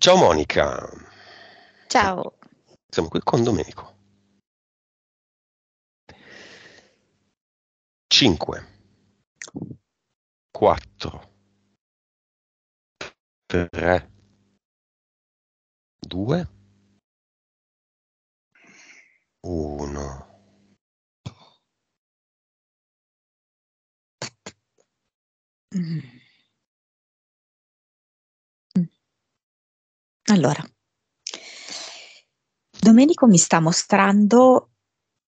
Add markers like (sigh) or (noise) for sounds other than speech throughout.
Ciao Monica. Ciao. Siamo qui con Domenico. 5 4 3 2 1 mm. Allora, Domenico mi sta mostrando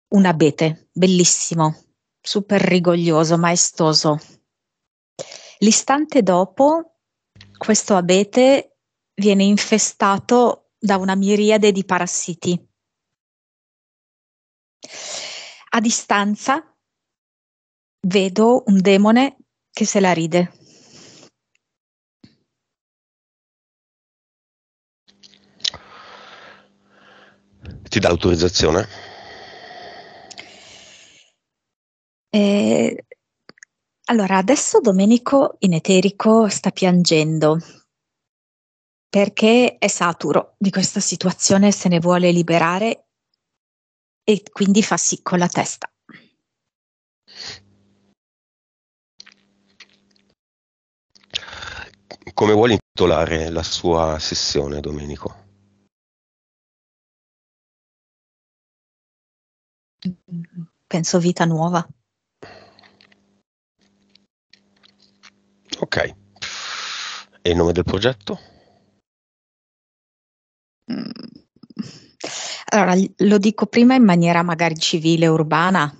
un abete bellissimo, super rigoglioso, maestoso. L'istante dopo, questo abete viene infestato da una miriade di parassiti. A distanza vedo un demone che se la ride. Ti dà l'autorizzazione? Eh, allora, adesso Domenico in eterico sta piangendo perché è saturo di questa situazione, se ne vuole liberare e quindi fa sì con la testa. Come vuole intitolare la sua sessione, Domenico? penso vita nuova. Ok. E il nome del progetto? Mm. Allora, lo dico prima in maniera magari civile urbana,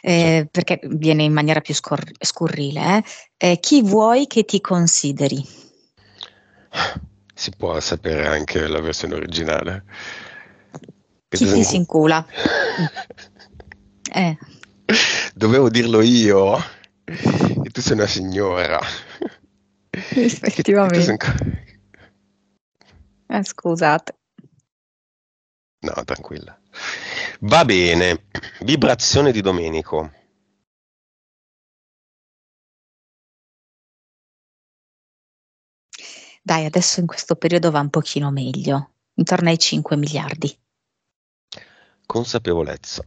eh, perché viene in maniera più scor- scurrile. Eh? Eh, chi vuoi che ti consideri? Si può sapere anche la versione originale. Chi si incula? eh. Dovevo dirlo io e tu sei una signora. Effettivamente. Sei... Eh, scusate. No, tranquilla. Va bene, vibrazione di Domenico. Dai, adesso in questo periodo va un pochino meglio, intorno ai 5 miliardi consapevolezza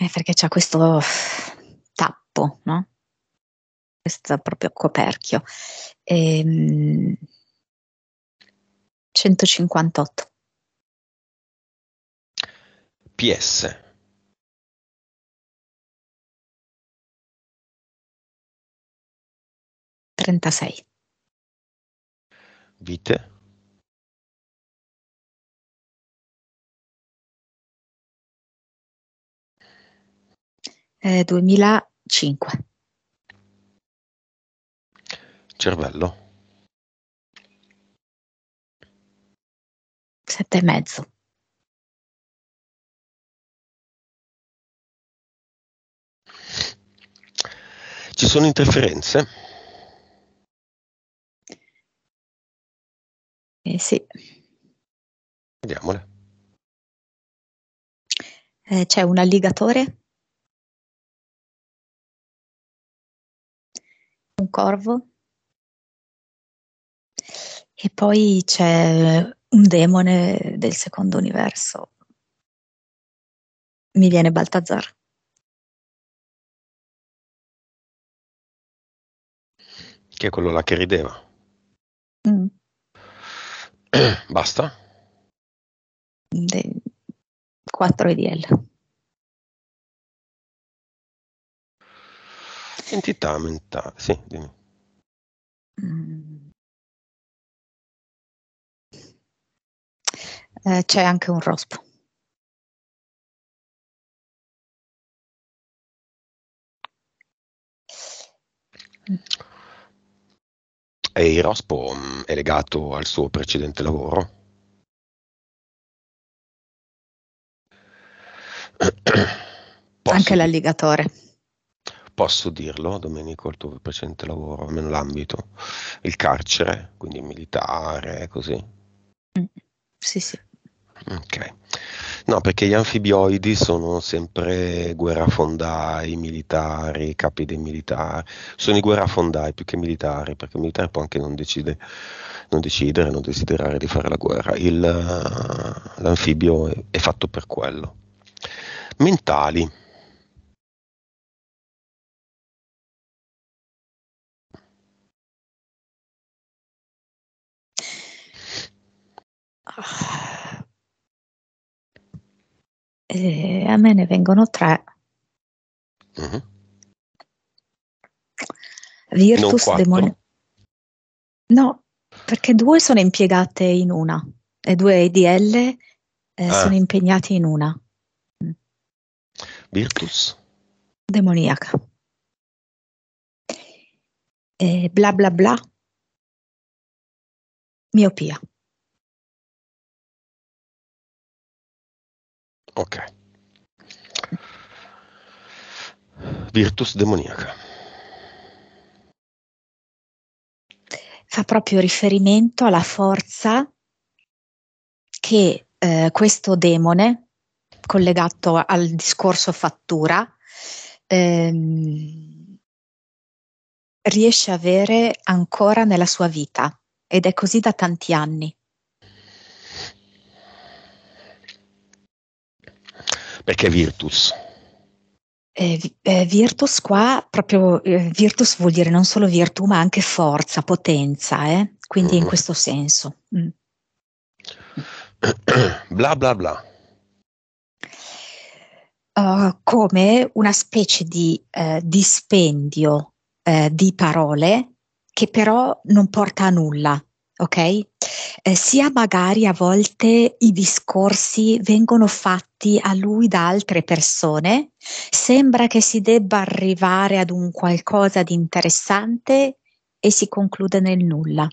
Eh, perché c'è questo tappo, no? Questo proprio coperchio. E, 158. PS. trentasei vite Eh, 2005. Cervello. Sette e mezzo. Ci sono interferenze? Eh sì. Vediamole. Eh, c'è un alligatore? Un corvo? E poi c'è un demone del secondo universo. Mi viene Baltazar. Che è quello là che rideva. Mm. (clears throat) Basta? 4 EDL. Entità mentale, sì, dimmi. Mm. Eh, c'è anche un rospo. Mm. E il rospo mm, è legato al suo precedente lavoro? (coughs) Posso, Anche l'alligatore. Posso dirlo, Domenico, il tuo precedente lavoro, almeno l'ambito, il carcere, quindi militare, così. Mm, sì, sì. Ok. No, perché gli anfibioidi sono sempre guerrafondai, militari, capi dei militari. Sono i guerrafondai più che militari, perché il militare può anche non, decide, non decidere, non desiderare di fare la guerra. Il, eh, l'anfibio è, è fatto per quello. Mentali. Ah e a me ne vengono tre. Uh-huh. Virtus demoniaca. No, perché due sono impiegate in una e due EDL eh, ah. sono impegnati in una. Mm. Virtus demoniaca. E bla bla bla. Miopia. Ok. Virtus demoniaca. Fa proprio riferimento alla forza che eh, questo demone, collegato al discorso fattura, ehm, riesce a avere ancora nella sua vita ed è così da tanti anni. Perché Virtus? Eh, eh, virtus qua, proprio eh, Virtus vuol dire non solo virtù, ma anche forza, potenza, eh? quindi mm. in questo senso. Mm. (clears throat) bla bla bla. Uh, come una specie di uh, dispendio uh, di parole che però non porta a nulla, ok? Eh, sia magari a volte i discorsi vengono fatti a lui da altre persone, sembra che si debba arrivare ad un qualcosa di interessante e si conclude nel nulla.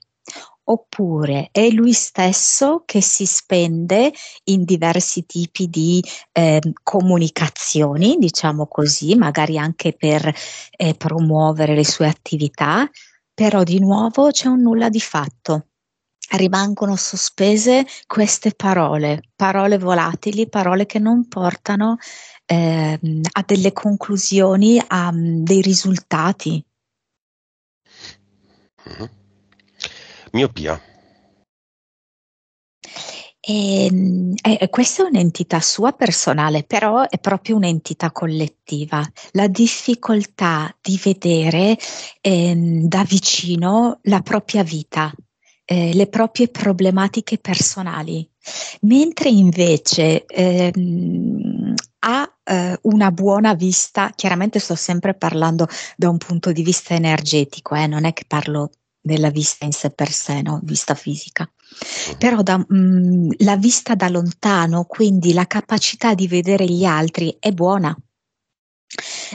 Oppure è lui stesso che si spende in diversi tipi di eh, comunicazioni, diciamo così, magari anche per eh, promuovere le sue attività, però di nuovo c'è un nulla di fatto rimangono sospese queste parole, parole volatili, parole che non portano eh, a delle conclusioni, a um, dei risultati. Mm-hmm. Miopia. Ehm, e, eh, questa è un'entità sua personale, però è proprio un'entità collettiva. La difficoltà di vedere eh, da vicino la propria vita, eh, le proprie problematiche personali, mentre invece ehm, ha eh, una buona vista, chiaramente sto sempre parlando da un punto di vista energetico, eh, non è che parlo della vista in sé per sé, no? vista fisica, però da, mh, la vista da lontano, quindi la capacità di vedere gli altri è buona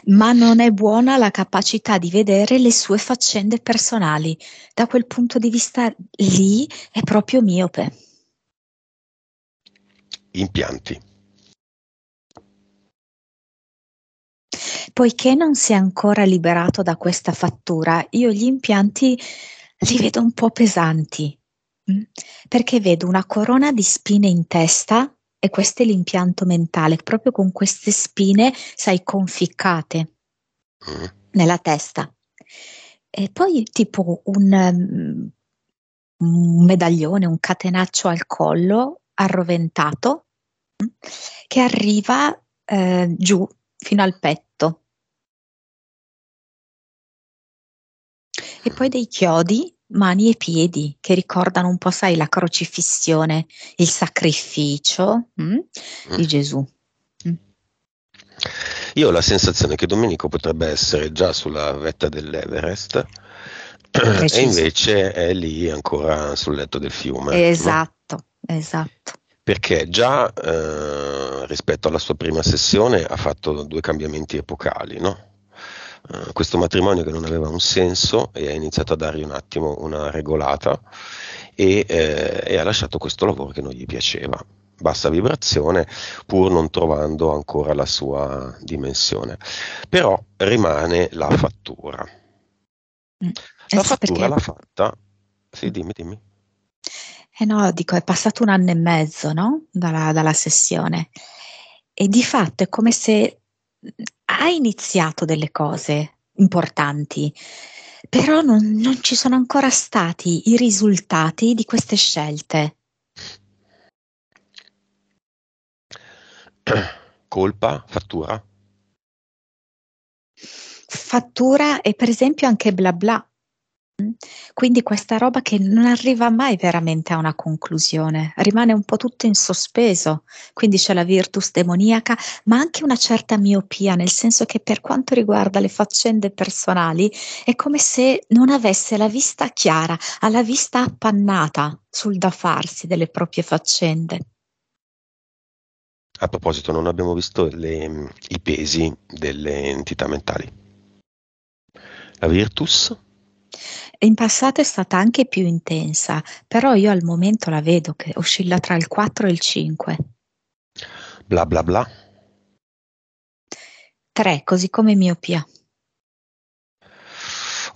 ma non è buona la capacità di vedere le sue faccende personali. Da quel punto di vista lì è proprio miope. Impianti. Poiché non si è ancora liberato da questa fattura, io gli impianti li vedo un po' pesanti, mm, perché vedo una corona di spine in testa e questo è l'impianto mentale, proprio con queste spine, sai, conficcate mm. nella testa. E poi tipo un, mm, un medaglione, un catenaccio al collo arroventato mm, che arriva eh, giù fino al petto. E poi dei chiodi mani e piedi che ricordano un po', sai, la crocifissione, il sacrificio mm, mm. di Gesù. Mm. Io ho la sensazione che Domenico potrebbe essere già sulla vetta dell'Everest (clears throat) Preciso. e invece è lì ancora sul letto del fiume. Esatto, no? esatto. Perché già eh, rispetto alla sua prima sessione ha fatto due cambiamenti epocali, no? Eh, questo matrimonio che non aveva un senso e ha iniziato a dargli un attimo una regolata e, eh, e ha lasciato questo lavoro che non gli piaceva bassa vibrazione, pur non trovando ancora la sua dimensione. Però rimane la fattura. Mm. La eh, fattura perché... l'ha fatta. Sì, dimmi, dimmi. Eh no, dico, è passato un anno e mezzo, no? Dalla, dalla sessione. E di fatto è come se ha iniziato delle cose importanti, però non, non ci sono ancora stati i risultati di queste scelte. (coughs) Colpa, fattura? Fattura e per esempio anche bla bla. Quindi questa roba che non arriva mai veramente a una conclusione, rimane un po' tutto in sospeso, quindi c'è la virtus demoniaca, ma anche una certa miopia, nel senso che per quanto riguarda le faccende personali è come se non avesse la vista chiara, ha la vista appannata sul da farsi delle proprie faccende. A proposito, non abbiamo visto le, i pesi delle entità mentali. La virtus in passato è stata anche più intensa, però io al momento la vedo che oscilla tra il 4 e il 5. Bla bla bla. 3, così come miopia.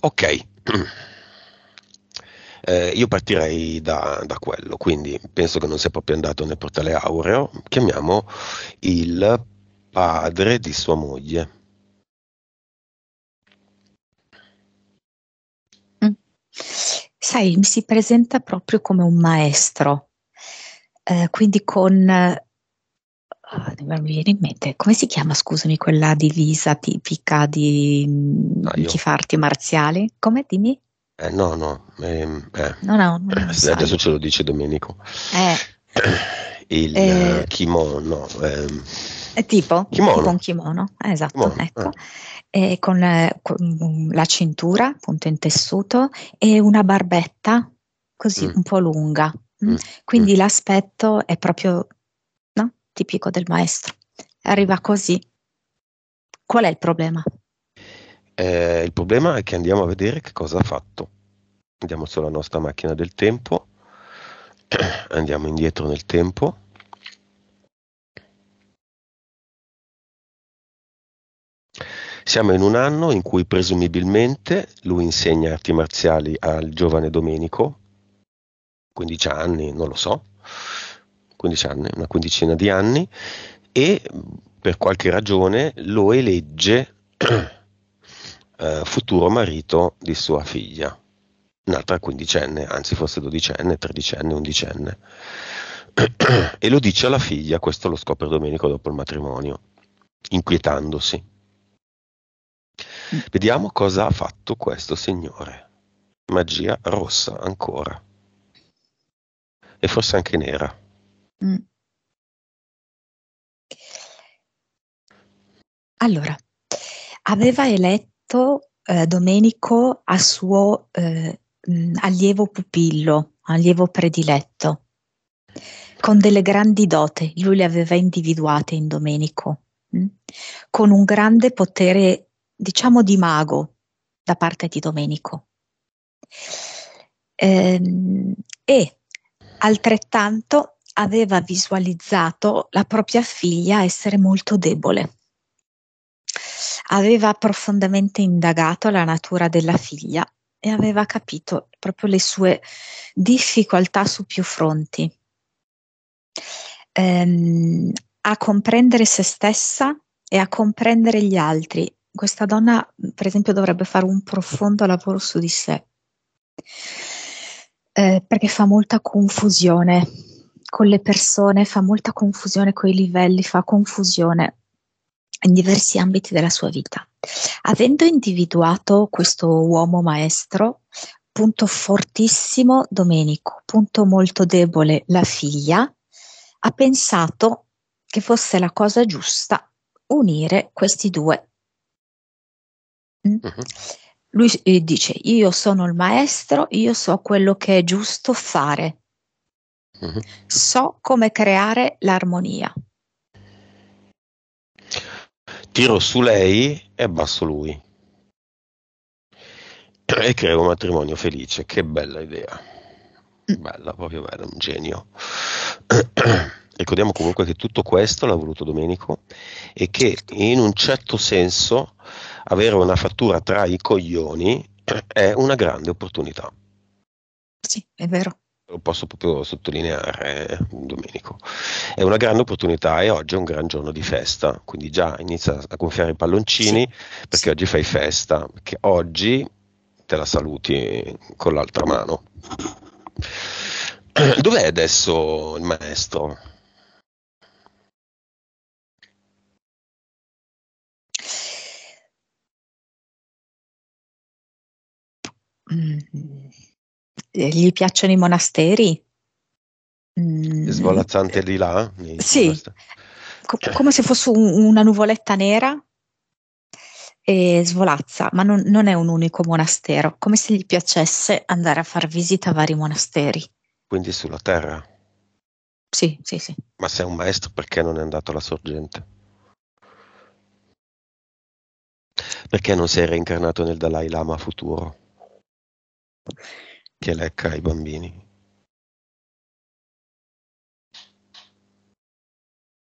Ok. (clears throat) Eh, io partirei da, da, quello, quindi penso che non sia proprio andato nel portale aureo. Chiamiamo il padre di sua moglie. Sai, mi si presenta proprio come un maestro, eh, quindi con, oh, mi viene in mente, come si chiama, scusami, quella divisa tipica di no, ah, chi fa arti marziali? Come, dimmi? Eh, no, no, ehm, eh. no, no, no eh, adesso ce lo dice Domenico. Eh. (clears throat) Il eh. kimono. Ehm. È tipo, kimono. tipo un kimono, esatto, kimono, ecco eh, con, eh, con, la cintura appunto in tessuto e una barbetta così mm. un po' lunga. Mm. mm. Quindi mm. l'aspetto è proprio no? tipico del maestro. Arriva così. Qual è il problema? Eh, il problema è che andiamo a vedere che cosa ha fatto. Andiamo sulla nostra macchina del tempo, (clears throat) andiamo indietro nel tempo Siamo in un anno in cui presumibilmente lui insegna arti marziali al giovane Domenico, 15 anni, non lo so, 15 anni, una quindicina di anni, e per qualche ragione lo elegge (clears throat) eh, futuro marito di sua figlia, un'altra quindicenne, anzi forse dodicenne, tredicenne, undicenne. (clears throat) e lo dice alla figlia, questo lo scopre Domenico dopo il matrimonio, inquietandosi. Mm. Vediamo cosa ha fatto questo signore. Magia rossa ancora. E forse anche nera. Mm. Allora, aveva eletto eh, Domenico a suo eh, mm, allievo pupillo, allievo prediletto, con delle grandi dote, lui le aveva individuate in Domenico, mh? Mm, con un grande potere diciamo di mago da parte di Domenico. Ehm, e altrettanto aveva visualizzato la propria figlia essere molto debole. Aveva profondamente indagato la natura della figlia e aveva capito proprio le sue difficoltà su più fronti. Ehm, a comprendere se stessa e a comprendere gli altri questa donna, per esempio, dovrebbe fare un profondo lavoro su di sé, eh, perché fa molta confusione con le persone, fa molta confusione con i livelli, fa confusione in diversi ambiti della sua vita. Avendo individuato questo uomo maestro, punto fortissimo Domenico, punto molto debole la figlia, ha pensato che fosse la cosa giusta unire questi due Mm? Mm-hmm. Lui eh, dice, io sono il maestro, io so quello che è giusto fare, mm-hmm. so come creare l'armonia. Tiro su lei e basso lui. E creo un matrimonio felice, che bella idea. Mm. Bella, proprio bella, un genio. (clears throat) Ricordiamo comunque che tutto questo l'ha voluto Domenico e che in un certo senso avere una fattura tra i coglioni (clears throat) è una grande opportunità. Sì, è vero. Lo posso proprio sottolineare, eh, Domenico. È una grande opportunità e oggi è un gran giorno di festa, quindi già inizia a gonfiare i palloncini sì, perché sì. oggi fai festa, perché oggi te la saluti con l'altra mano. (clears throat) Dov'è adesso il maestro? Mm. Eh, gli piacciono i monasteri? Mm. Svolazzante di là? Sì, Co- come se fosse un, una nuvoletta nera e svolazza, ma non, non, è un unico monastero, come se gli piacesse andare a far visita a vari monasteri. Quindi sulla terra? Sì, sì, sì. Ma se è un maestro, perché non è andato alla sorgente? Perché non si è reincarnato nel Dalai Lama futuro? che lecca i bambini.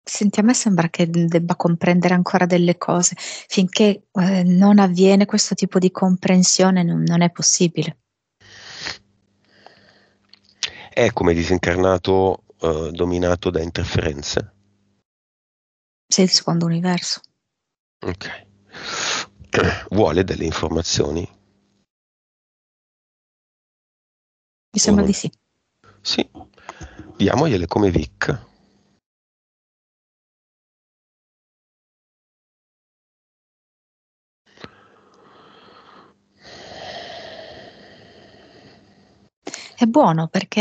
Senti, a me sembra che debba comprendere ancora delle cose. Finché eh, non avviene questo tipo di comprensione non, non è possibile. È come disincarnato eh, dominato da interferenze. Sei il secondo universo. Ok. (clears throat) Vuole delle informazioni Mi sembra di sì. Sì, diamogliele come Vic. È buono perché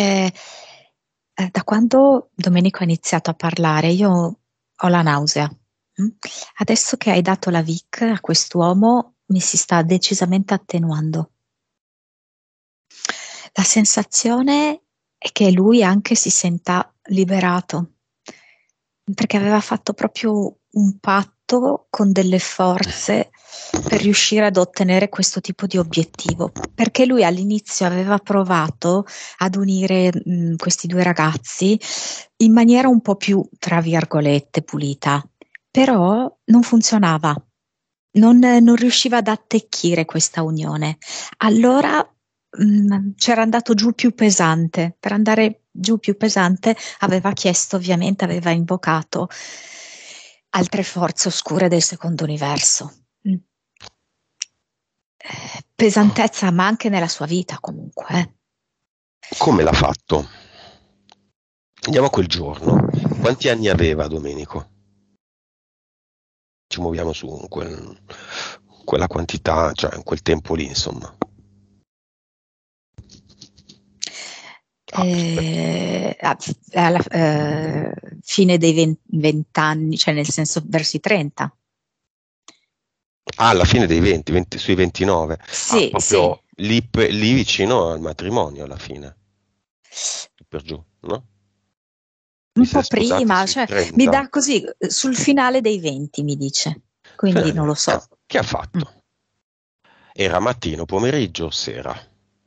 eh, da quando Domenico ha iniziato a parlare io ho la nausea. Mm? Adesso che hai dato la Vic a quest'uomo mi si sta decisamente attenuando la sensazione è che lui anche si senta liberato, perché aveva fatto proprio un patto con delle forze per riuscire ad ottenere questo tipo di obiettivo, perché lui all'inizio aveva provato ad unire mh, questi due ragazzi in maniera un po' più, tra virgolette, pulita, però non funzionava. Non, non riusciva ad attecchire questa unione. Allora Mm, c'era andato giù più pesante, per andare giù più pesante aveva chiesto ovviamente, aveva invocato altre forze oscure del secondo universo. Mm. Eh, pesantezza, ma anche nella sua vita comunque. Eh. Come l'ha fatto? Andiamo a quel giorno. Quanti anni aveva Domenico? Ci muoviamo su quel, quella quantità, cioè in quel tempo lì, insomma. Ah, eh, alla eh, fine dei vent'anni, cioè nel senso verso i 30. Ah, alla fine dei 20, 20 sui 29. Sì, ah, sì. Lì, lì, vicino al matrimonio alla fine. Per giù, no? un po' prima, cioè, mi dà così sul finale dei 20, mi dice. Quindi eh, non lo so. Che ha fatto? Mm. Era mattino, pomeriggio, sera?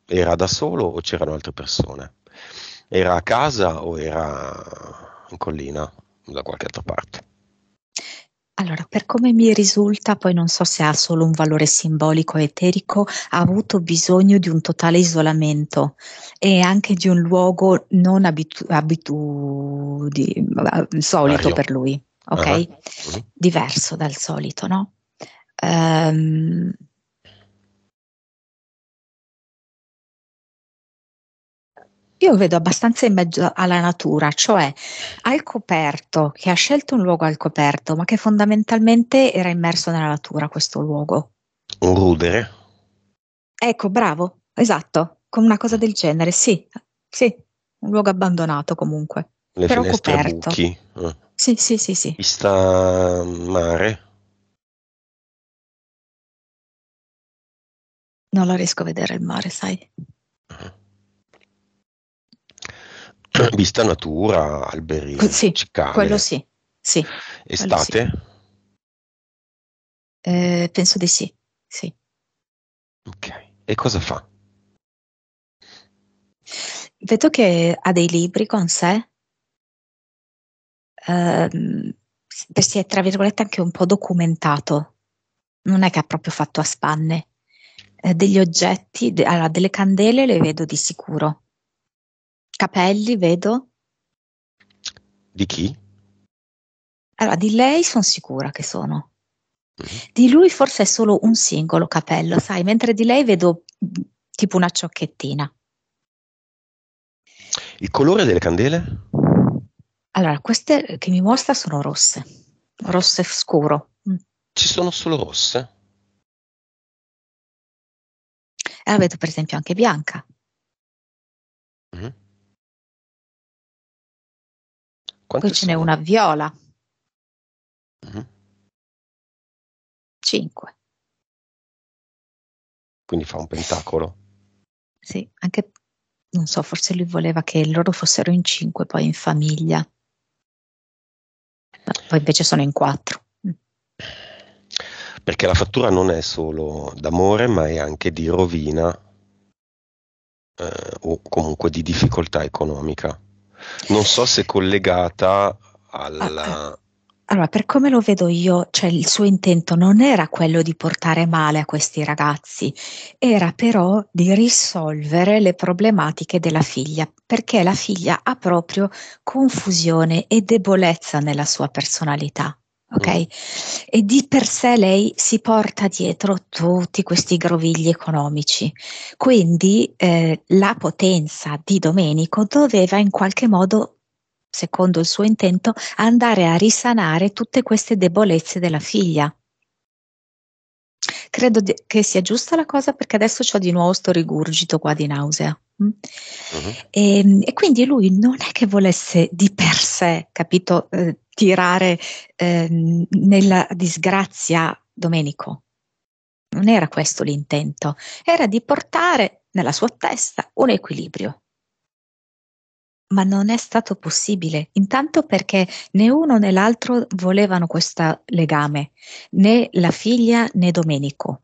Era da solo o c'erano altre persone? Era a casa o era in collina da qualche altra parte? Allora, per come mi risulta, poi non so se ha solo un valore simbolico e eterico, ha avuto bisogno di un totale isolamento e anche di un luogo non abitu- abitu- di, solito Mario. per lui, ok? Uh-huh. Diverso dal solito, no? Um, io vedo abbastanza in mezzo alla natura, cioè al coperto, che ha scelto un luogo al coperto, ma che fondamentalmente era immerso nella natura questo luogo. Un rudere. Ecco, bravo, esatto, con una cosa del genere, sì, sì, un luogo abbandonato comunque. Le però coperto. Buchi. Eh. Sì, sì, sì, sì. Vista mare. Non la riesco a vedere il mare, sai. Cioè, vista natura, alberi, sì, cicale. quello sì. sì Estate? Quello sì. Eh, penso di sì, sì. Ok, e cosa fa? Vedo che ha dei libri con sé, eh, si è tra virgolette anche un po' documentato, non è che ha proprio fatto a spanne. Eh, degli oggetti, de- allora, delle candele le vedo di sicuro, capelli, vedo. Di chi? Allora, di lei sono sicura che sono. Mm-hmm. Di lui forse è solo un singolo capello, sai, mentre di lei vedo mm, tipo una ciocchettina. Il colore delle candele? Allora, queste che mi mostra sono rosse, rosse scuro. Mm. Ci sono solo rosse? Eh, la vedo per esempio anche bianca. Mm-hmm. Quante Poi ce n'è una viola. Uh-huh. Cinque. Quindi fa un pentacolo. Sì, anche non so, forse lui voleva che loro fossero in 5 poi in famiglia. No, poi invece sono in 4. Mm. Perché la fattura non è solo d'amore, ma è anche di rovina eh, o comunque di difficoltà economica non so se collegata alla... Ah, ah. allora, per come lo vedo io, cioè il suo intento non era quello di portare male a questi ragazzi, era però di risolvere le problematiche della figlia, perché la figlia ha proprio confusione e debolezza nella sua personalità ok? Mm. E di per sé lei si porta dietro tutti questi grovigli economici. Quindi eh, la potenza di Domenico doveva in qualche modo secondo il suo intento, andare a risanare tutte queste debolezze della figlia. Credo de- che sia giusta la cosa perché adesso ho di nuovo sto rigurgito qua di nausea. Uh-huh. Mm? Mm-hmm. E, ehm, e, quindi lui non è che volesse di per sé, capito, eh, tirare eh, nella disgrazia Domenico. Non era questo l'intento, era di portare nella sua testa un equilibrio. Ma non è stato possibile, intanto perché né uno né l'altro volevano questo legame, né la figlia né Domenico.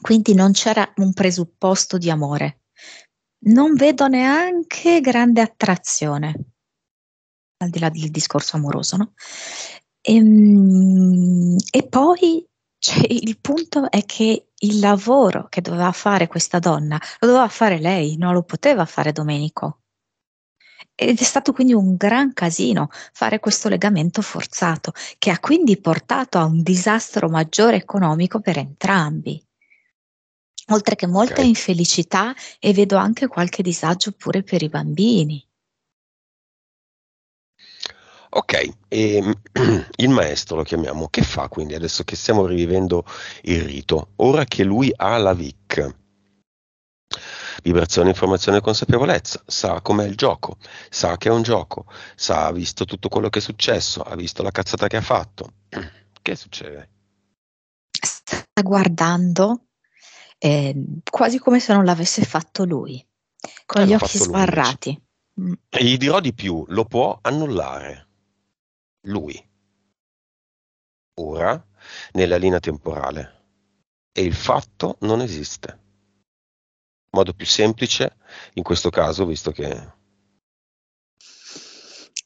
Quindi non c'era un presupposto di amore. Non vedo neanche grande attrazione al di là del discorso amoroso, no? E, ehm, e poi (laughs) cioè, il punto è che il lavoro che doveva fare questa donna lo doveva fare lei, non lo poteva fare Domenico. Ed è stato quindi un gran casino fare questo legamento forzato, che ha quindi portato a un disastro maggiore economico per entrambi. Oltre che molta okay. infelicità e vedo anche qualche disagio pure per i bambini. Ok, e, ehm, (clears throat) il maestro lo chiamiamo, che fa quindi adesso che stiamo rivivendo il rito? Ora che lui ha la VIC, vibrazione, informazione e consapevolezza, sa com'è il gioco, sa che è un gioco, sa, ha visto tutto quello che è successo, ha visto la cazzata che ha fatto. (clears throat) Che succede? Sta guardando eh, quasi come se non l'avesse fatto lui, con eh, gli occhi sbarrati. Lui, mm. e gli dirò di più, lo può annullare lui, ora, nella linea temporale, e il fatto non esiste. Modo più semplice, in questo caso, visto che...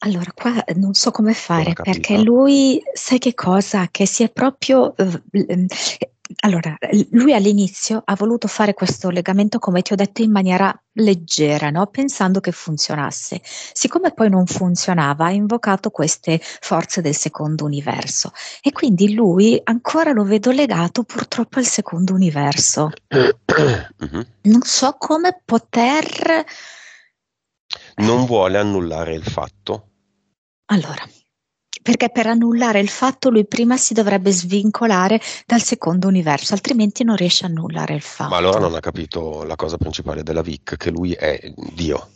Allora, qua non so come fare, perché lui, sai che cosa? Che si è proprio... Eh, ehm, allora, lui all'inizio ha voluto fare questo legamento, come ti ho detto, in maniera leggera, no? pensando che funzionasse. Siccome poi non funzionava, ha invocato queste forze del secondo universo e quindi lui ancora lo vedo legato purtroppo al secondo universo. (coughs) Mhm. Non so come poter... Non vuole annullare il fatto. Allora, perché per annullare il fatto lui prima si dovrebbe svincolare dal secondo universo, altrimenti non riesce a annullare il fatto. Ma allora non ha capito la cosa principale della Vic, che lui è Dio.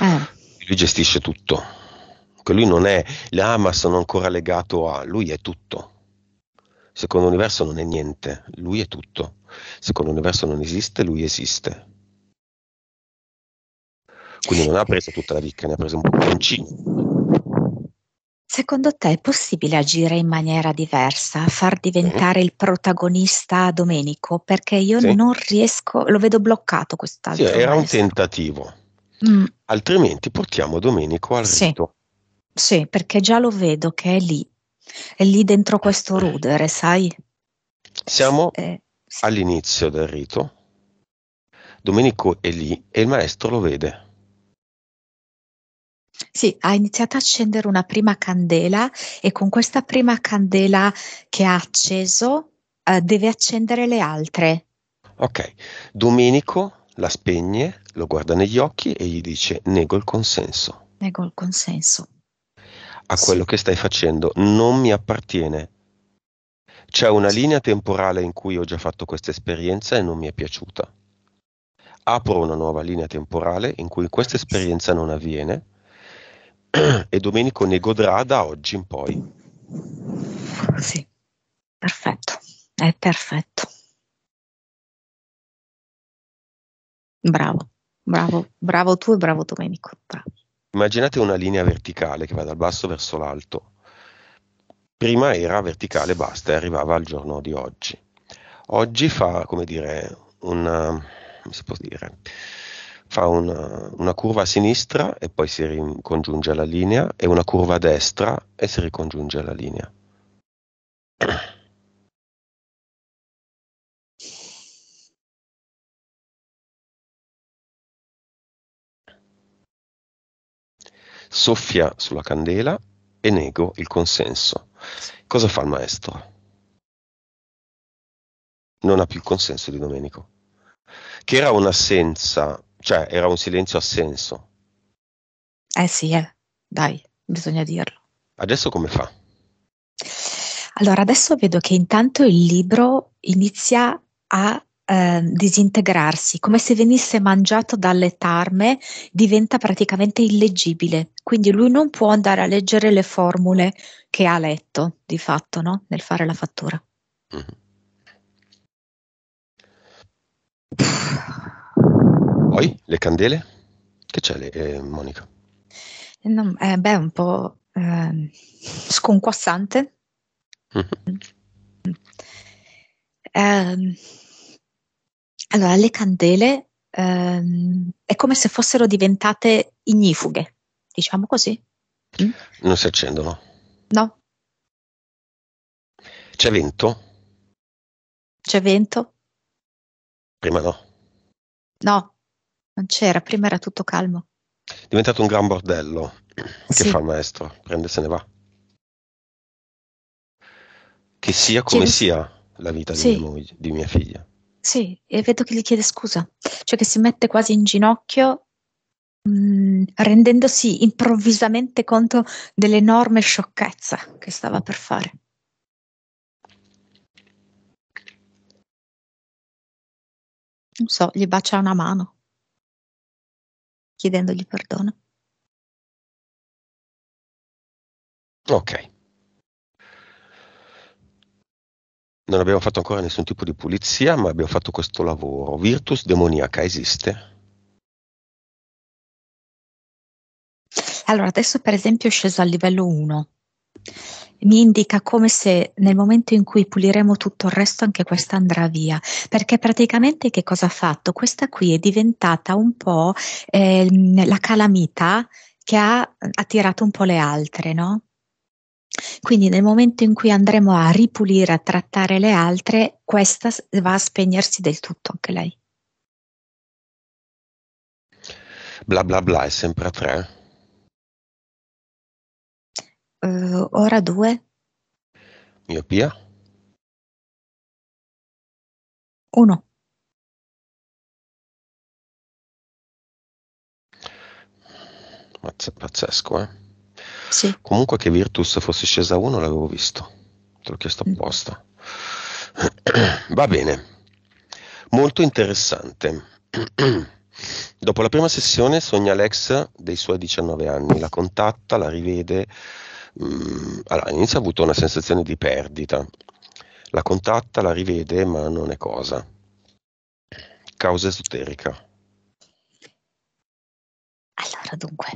Eh. Lui gestisce tutto. Che lui non è, ah ma sono ancora legato a, lui è tutto. secondo universo non è niente, lui è tutto. secondo universo non esiste, lui esiste. Quindi non ha preso tutta la Vic, ne ha preso un po' pochino Secondo te è possibile agire in maniera diversa, far diventare mm. il protagonista Domenico? Perché io sì. non riesco, lo vedo bloccato quest'altro. Sì, era maestro. un tentativo. Mm. Altrimenti portiamo Domenico al sì. rito. Sì, perché già lo vedo che è lì, è lì dentro questo eh. rudere, sai? Siamo eh, sì. all'inizio del rito. Domenico è lì e il maestro lo vede. Sì, ha iniziato a accendere una prima candela e con questa prima candela che ha acceso, eh, deve accendere le altre. Ok, Domenico la spegne, lo guarda negli occhi e gli dice nego il consenso. Nego il consenso. A sì. quello che stai facendo non mi appartiene. C'è una linea temporale in cui ho già fatto questa esperienza e non mi è piaciuta. Apro una nuova linea temporale in cui questa esperienza non avviene (clears throat) e Domenico ne godrà da oggi in poi. Sì, perfetto, è perfetto. Bravo, bravo, bravo tu e bravo Domenico. Bravo. Immaginate una linea verticale che va dal basso verso l'alto. Prima era verticale basta e arrivava al giorno di oggi. Oggi fa, come dire, una, come si può dire, fa una, una, curva a sinistra e poi si ricongiunge alla linea e una curva a destra e si ricongiunge alla linea. Soffia sulla candela e nego il consenso. Cosa fa il maestro? Non ha più il consenso di Domenico, che era un'assenza cioè, era un silenzio assenso. Eh sì, eh. dai, bisogna dirlo. Adesso come fa? Allora, adesso vedo che intanto il libro inizia a eh, disintegrarsi, come se venisse mangiato dalle tarme, diventa praticamente illeggibile. Quindi lui non può andare a leggere le formule che ha letto, di fatto, no? nel fare la fattura. Mm-hmm. (sniffs) Poi mm. le candele? Che c'è, le, eh, Monica? No, eh, beh, un po' eh, sconquassante. mm allora, le candele ehm, è come se fossero diventate ignifughe, diciamo così. Mm? Non si accendono? No. C'è vento? C'è vento? Prima no. No. Non c'era, prima era tutto calmo. È diventato un gran bordello. Che sì. fa il maestro? Prende se ne va. Che sia come chiede... sia la vita sì. di, mia moglie, di mia figlia. Sì, e vedo che gli chiede scusa, cioè che si mette quasi in ginocchio mm, rendendosi improvvisamente conto dell'enorme sciocchezza che stava per fare. Non so, gli bacia una mano chiedendogli perdono. Ok. Non abbiamo fatto ancora nessun tipo di pulizia, ma abbiamo fatto questo lavoro. Virtus demoniaca esiste? Allora, adesso per esempio è sceso al livello 1, mi indica come se nel momento in cui puliremo tutto il resto anche questa andrà via, perché praticamente che cosa ha fatto? Questa qui è diventata un po' eh, la calamita che ha eh, attirato un po' le altre, no? Quindi nel momento in cui andremo a ripulire, a trattare le altre, questa va a spegnersi del tutto anche lei. Bla bla bla è sempre a tre eh, ora 2. Miopia? 1. Pazzesco, eh? Sì. Comunque che Virtus fosse scesa a 1 l'avevo visto, te l'ho chiesto mm. apposta. Mm. (clears throat) Va bene, molto interessante. (clears throat) Dopo la prima sessione sogna Alex dei suoi 19 anni, la contatta, la rivede, mh, mm, allora, all'inizio ha avuto una sensazione di perdita, la contatta, la rivede, ma non è cosa. Causa esoterica. Allora, dunque,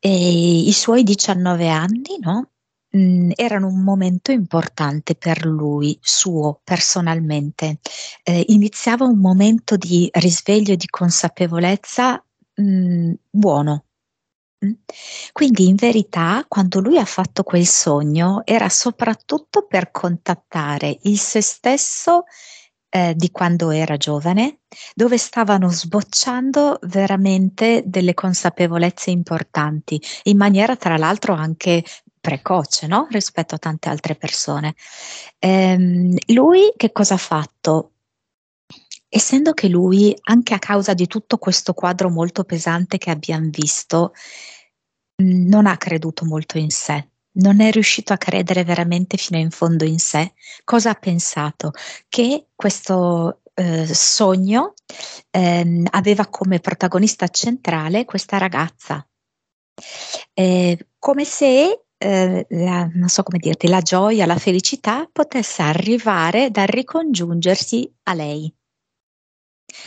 eh, i suoi 19 anni, no? Mm, erano un momento importante per lui, suo personalmente. Eh, iniziava un momento di risveglio e di consapevolezza mm, buono, Mm. Quindi in verità quando lui ha fatto quel sogno era soprattutto per contattare il se stesso, ehm, di quando era giovane, dove stavano sbocciando veramente delle consapevolezze importanti, in maniera tra l'altro anche precoce, no, rispetto a tante altre persone. Ehm, lui che cosa ha fatto? Essendo che lui, anche a causa di tutto questo quadro molto pesante che abbiamo visto, non ha creduto molto in sé, non è riuscito a credere veramente fino in fondo in sé, cosa ha pensato? Che questo eh, sogno eh, aveva come protagonista centrale questa ragazza, eh, come se eh, la, non so come dirti, la gioia, la felicità potesse arrivare dal ricongiungersi a lei.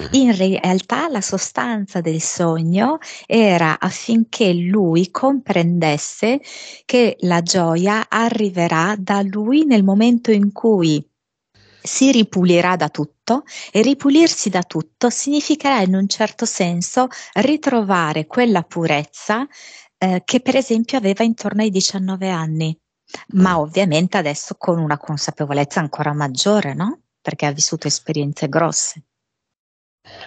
Mm. In realtà la sostanza del sogno era affinché lui comprendesse che la gioia arriverà da lui nel momento in cui si ripulirà da tutto e ripulirsi da tutto significherà in un certo senso ritrovare quella purezza eh, che per esempio aveva intorno ai 19 anni, ma mm. ovviamente adesso con una consapevolezza ancora maggiore, no? Perché ha vissuto esperienze grosse.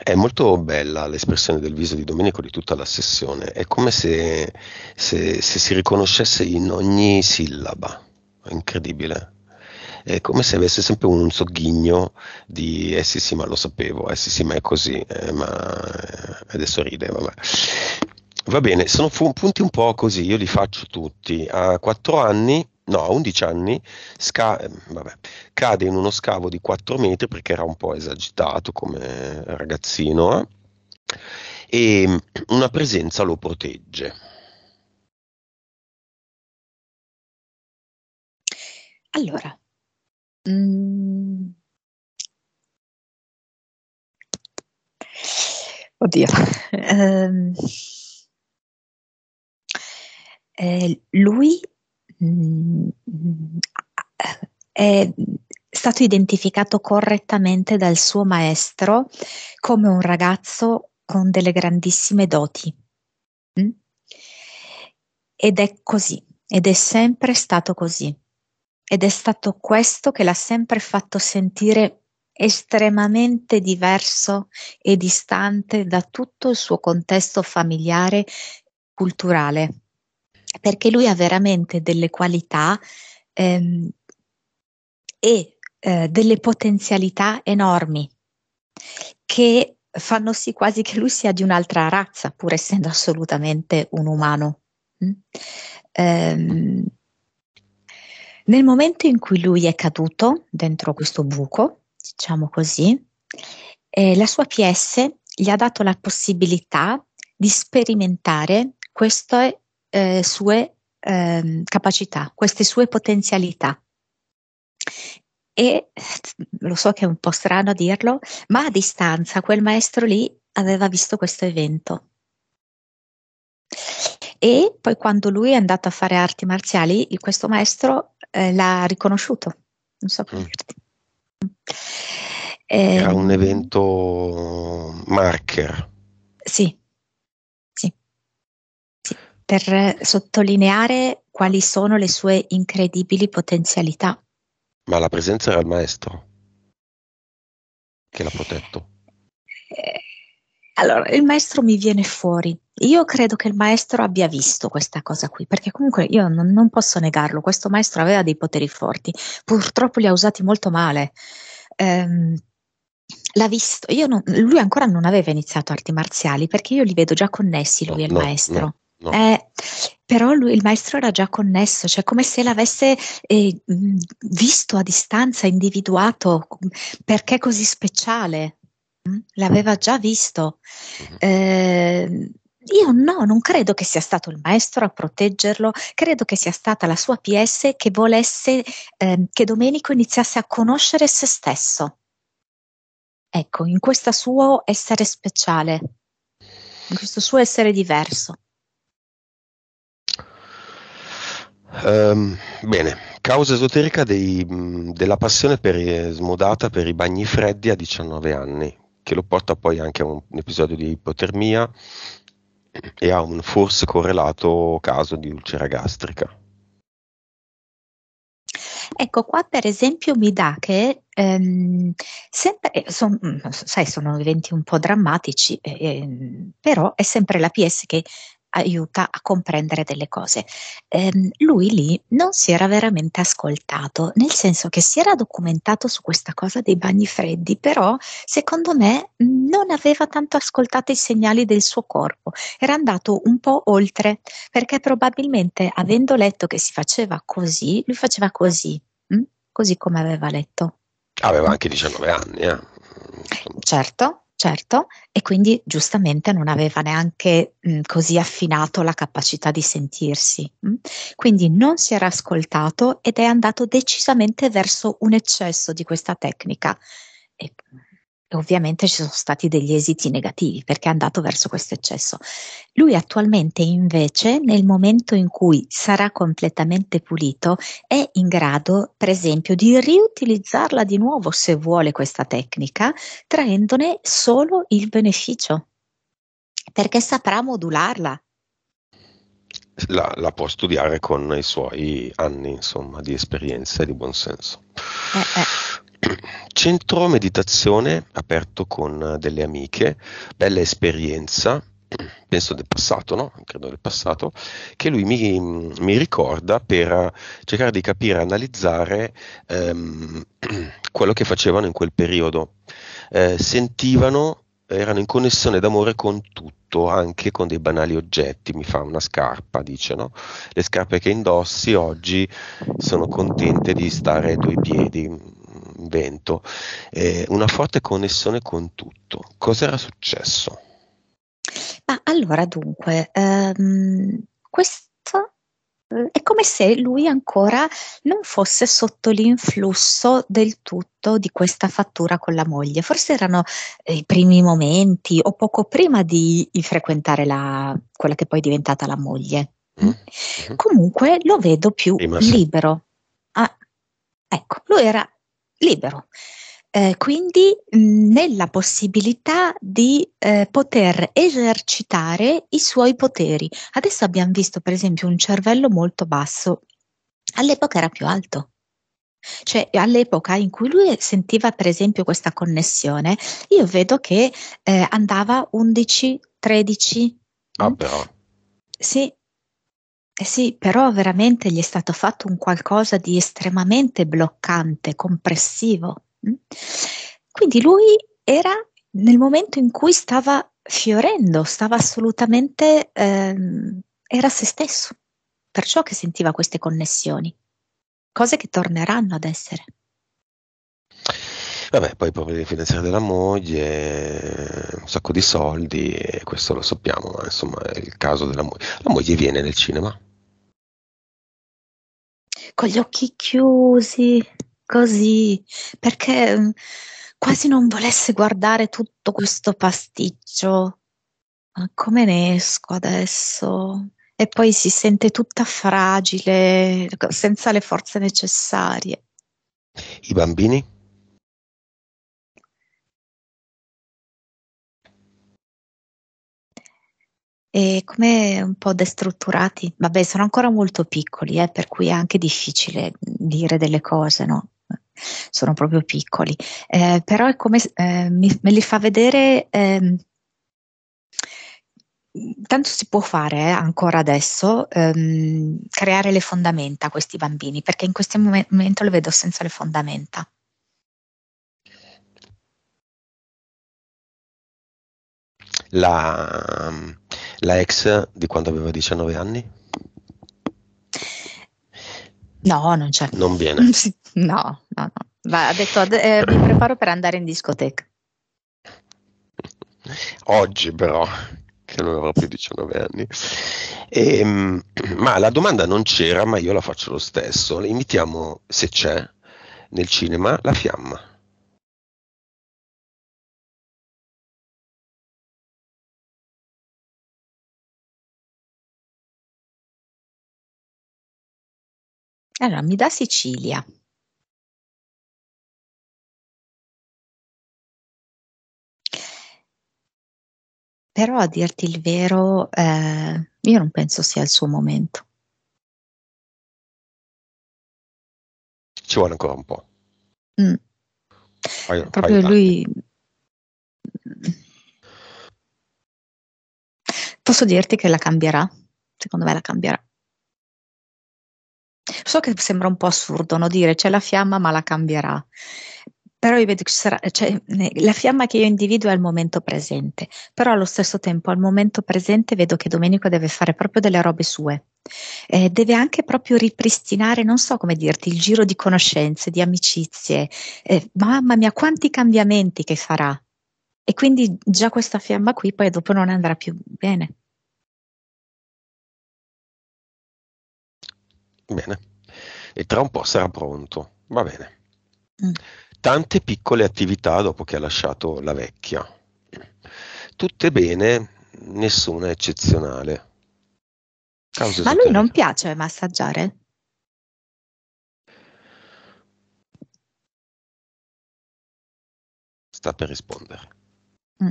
È molto bella l'espressione del viso di Domenico di tutta la sessione, è come se, se, se si riconoscesse in ogni sillaba, è incredibile. È come se avesse sempre un sogghigno di eh sì sì ma lo sapevo, eh sì sì ma è così, eh, ma eh, adesso ride, vabbè. Va bene, sono fu- punti un po' così, io li faccio tutti. A quattro anni no, a 11 anni sca- eh, vabbè, cade in uno scavo di 4 metri perché era un po' esagitato come ragazzino eh? e una presenza lo protegge. Allora, mm. oddio. um. eh, lui Mm, è stato identificato correttamente dal suo maestro come un ragazzo con delle grandissime doti. Mm? Ed è così, ed è sempre stato così. Ed è stato questo che l'ha sempre fatto sentire estremamente diverso e distante da tutto il suo contesto familiare culturale perché lui ha veramente delle qualità ehm, e eh, delle potenzialità enormi che fanno sì quasi che lui sia di un'altra razza, pur essendo assolutamente un umano. Mm? Ehm, nel momento in cui lui è caduto dentro questo buco, diciamo così, eh, la sua PS gli ha dato la possibilità di sperimentare queste eh, sue eh, capacità, queste sue potenzialità. E mm, lo so che è un po' strano dirlo, ma a distanza quel maestro lì aveva visto questo evento. E poi quando lui è andato a fare arti marziali, questo maestro eh, l'ha riconosciuto. Non so come mm. Era ehm, un evento marker. Sì, per sottolineare quali sono le sue incredibili potenzialità. Ma la presenza era il maestro che l'ha protetto. Eh, allora, il maestro mi viene fuori. Io credo che il maestro abbia visto questa cosa qui, perché comunque io non, non posso negarlo, questo maestro aveva dei poteri forti, purtroppo li ha usati molto male. Um, l'ha visto, non, lui ancora non aveva iniziato arti marziali perché io li vedo già connessi, lui e no, il maestro. No. No. Eh, però lui, il maestro era già connesso, cioè come se l'avesse eh, visto a distanza, individuato, perché così speciale, l'aveva già visto. Mhm. Eh, io no, non credo che sia stato il maestro a proteggerlo, credo che sia stata la sua PS che volesse eh, che Domenico iniziasse a conoscere se stesso. Ecco, in questo suo essere speciale, in questo suo essere diverso. Um, bene, causa esoterica dei, della passione per, eh, smodata per i bagni freddi a 19 anni, che lo porta poi anche a un, un episodio di ipotermia e a un forse correlato caso di ulcera gastrica. Ecco, qua per esempio mi dà che ehm, sempre, eh, son, mm, sai, sono eventi un po' drammatici, eh, ehm, però è sempre la PS che aiuta a comprendere delle cose. Ehm, lui lì non si era veramente ascoltato, nel senso che si era documentato su questa cosa dei bagni freddi, però secondo me non aveva tanto ascoltato i segnali del suo corpo, era andato un po' oltre, perché probabilmente avendo letto che si faceva così, lui faceva così, mh? Hm? così come aveva letto. Aveva anche 19 anni, eh. Certo, Certo, e quindi giustamente non aveva neanche mh, così affinato la capacità di sentirsi. Mh? Quindi non si era ascoltato ed è andato decisamente verso un eccesso di questa tecnica. E Ovviamente ci sono stati degli esiti negativi perché è andato verso questo eccesso. Lui attualmente invece nel momento in cui sarà completamente pulito è in grado per esempio di riutilizzarla di nuovo se vuole questa tecnica traendone solo il beneficio perché saprà modularla. La, la, può studiare con i suoi anni insomma di esperienza e di buonsenso. Eh, eh. Centro meditazione aperto con eh, delle amiche, bella esperienza, (clears throat) penso del passato, no? credo del passato, che lui mi, mm, mi ricorda per eh, cercare di capire, analizzare ehm, (clears throat) quello che facevano in quel periodo. Eh, sentivano, erano in connessione d'amore con tutto, anche con dei banali oggetti, mi fa una scarpa, dice, no? Le scarpe che indossi oggi sono contente di stare ai tuoi piedi, vento, eh, una forte connessione con tutto. Cos'era successo? Ma allora, dunque, ehm, questo eh, è come se lui ancora non fosse sotto l'influsso del tutto di questa fattura con la moglie. Forse erano eh, i primi momenti o poco prima di frequentare la, quella che poi è diventata la moglie. Mm-hmm. Comunque lo vedo più prima libero. Ah, ecco, lui era libero. Eh, quindi mh, nella possibilità di eh, poter esercitare i suoi poteri. Adesso abbiamo visto per esempio un cervello molto basso, all'epoca era più alto. Cioè, all'epoca in cui lui sentiva per esempio questa connessione, io vedo che eh, andava 11, 13. Ah, però. Sì, eh sì, però veramente gli è stato fatto un qualcosa di estremamente bloccante, compressivo. Mm? Quindi lui era nel momento in cui stava fiorendo, stava assolutamente, ehm, era se stesso, perciò che sentiva queste connessioni, cose che torneranno ad essere. Vabbè, poi proprio di fidanzare della moglie, un sacco di soldi, e questo lo sappiamo, ma insomma è il caso della moglie. La moglie viene nel cinema. Con gli occhi chiusi, così, perché mm, quasi non volesse guardare tutto questo pasticcio. Ma come ne esco adesso? E poi si sente tutta fragile, senza le forze necessarie. I bambini? E come un po' destrutturati? Vabbè, sono ancora molto piccoli, eh, per cui è anche difficile dire delle cose, no? Sono proprio piccoli. Eh, però è come eh, mi, me li fa vedere. Eh, tanto si può fare eh, ancora adesso ehm, creare le fondamenta a questi bambini, perché in questo momento le vedo senza le fondamenta. La, la ex di quando aveva 19 anni? No, non c'è. Non viene. (laughs) No, no, no. Va, ha detto, eh, mi preparo per andare in discoteca. Oggi però, che non avrò più 19 anni. E, ehm, ma la domanda non c'era, ma io la faccio lo stesso. Imitiamo, se c'è, nel cinema la fiamma. Allora, mi dà Sicilia. Però a dirti il vero, ehm, io non penso sia il suo momento. Ci vuole ancora un po'. Mh. Mm. Fai, Proprio fai lui Posso dirti che la cambierà? Secondo me la cambierà. So che sembra un po' assurdo, no, dire c'è la fiamma ma la cambierà. Però io vedo che ci sarà, cioè, la fiamma che io individuo è il momento presente, però allo stesso tempo al momento presente vedo che Domenico deve fare proprio delle robe sue. Eh, deve anche proprio ripristinare, non so come dirti, il giro di conoscenze, di amicizie. Eh, mamma mia, quanti cambiamenti che farà. E quindi già questa fiamma qui poi dopo non andrà più bene. Bene. E tra un po' sarà pronto. Va bene. Mm. Tante piccole attività dopo che ha lasciato la vecchia. Tutte bene, nessuna eccezionale. Cause Ma lui non piace massaggiare? Sta per rispondere. Mm.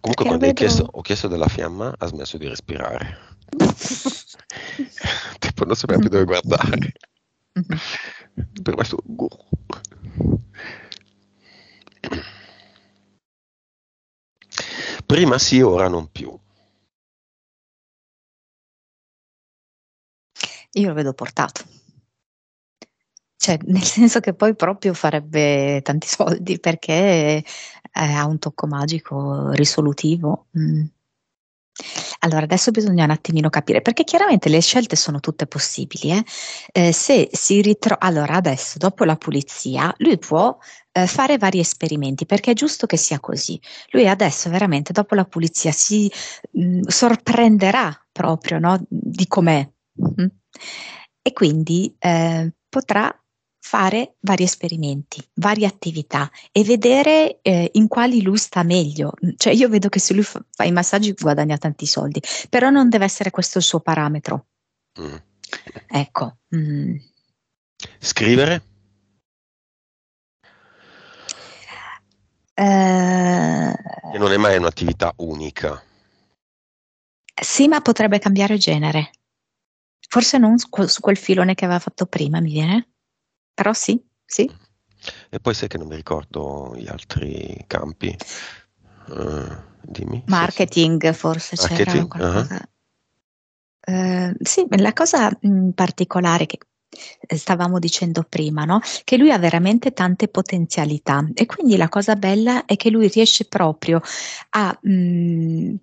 Comunque, Perché quando vedo... chiesto, ho chiesto della fiamma, ha smesso di respirare. (laughs) (laughs) tipo non sapeva più dove guardare. Mhm. per questo... Prima sì, ora non più. Io lo vedo portato. Cioè, nel senso che poi proprio farebbe tanti soldi perché eh, ha un tocco magico risolutivo. Mm. Allora, adesso bisogna un attimino capire, perché chiaramente le scelte sono tutte possibili. Eh? Eh, se si ritrova, allora adesso, dopo la pulizia, lui può eh, fare vari esperimenti, perché è giusto che sia così. Lui adesso veramente, dopo la pulizia, si mh, mm, sorprenderà proprio no? di com'è. Mm-hmm. E quindi eh, potrà fare vari esperimenti, varie attività e vedere eh, in quali lui sta meglio. Mm, cioè io vedo che se lui fa, fa, i massaggi guadagna tanti soldi, però non deve essere questo il suo parametro. Mm. Ecco. Mm. Scrivere? Eh. che non è mai un'attività unica. Sì, ma potrebbe cambiare genere. Forse non su quel filone che aveva fatto prima, mi viene? però sì, sì. E poi sai che non mi ricordo gli altri campi. Uh, dimmi. Marketing sì, sì. forse Marketing, qualcosa. Uh-huh. Uh, sì, la cosa mm, particolare che stavamo dicendo prima, no? che lui ha veramente tante potenzialità e quindi la cosa bella è che lui riesce proprio a mh, mm,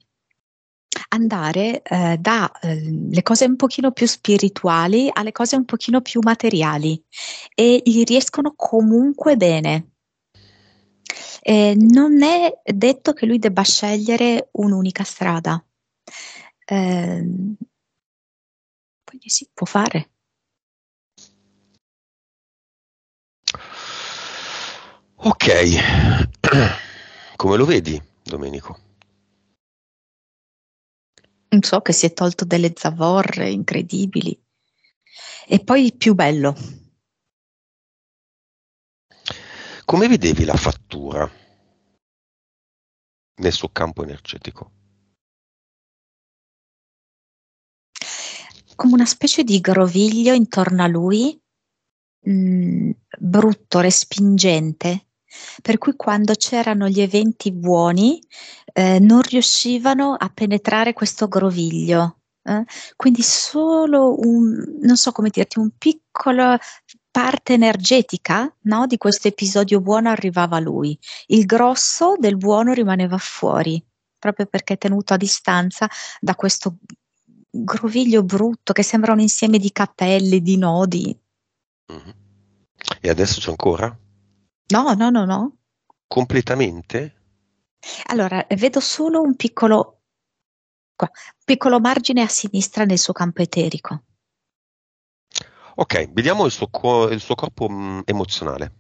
andare eh, dalle eh, cose un pochino più spirituali alle cose un pochino più materiali e gli riescono comunque bene. Eh, non è detto che lui debba scegliere un'unica strada. Ehm, quindi si può fare. Ok, (clears throat) come lo vedi, Domenico? So che si è tolto delle zavorre incredibili. E poi il più bello. Come vedevi la fattura nel suo campo energetico? Come una specie di groviglio intorno a lui, mh, mm, brutto, respingente, per cui quando c'erano gli eventi buoni eh, non riuscivano a penetrare questo groviglio. Eh? Quindi solo un, non so come dirti, un piccolo parte energetica no, di questo episodio buono arrivava a lui, il grosso del buono rimaneva fuori, proprio perché è tenuto a distanza da questo groviglio brutto che sembra un insieme di capelli, di nodi. Mm-hmm. E adesso c'è ancora? No, no, no, no. Completamente? Allora, vedo solo un piccolo, qua, piccolo margine a sinistra nel suo campo eterico. Ok, vediamo il suo, il suo corpo mh, mm, emozionale.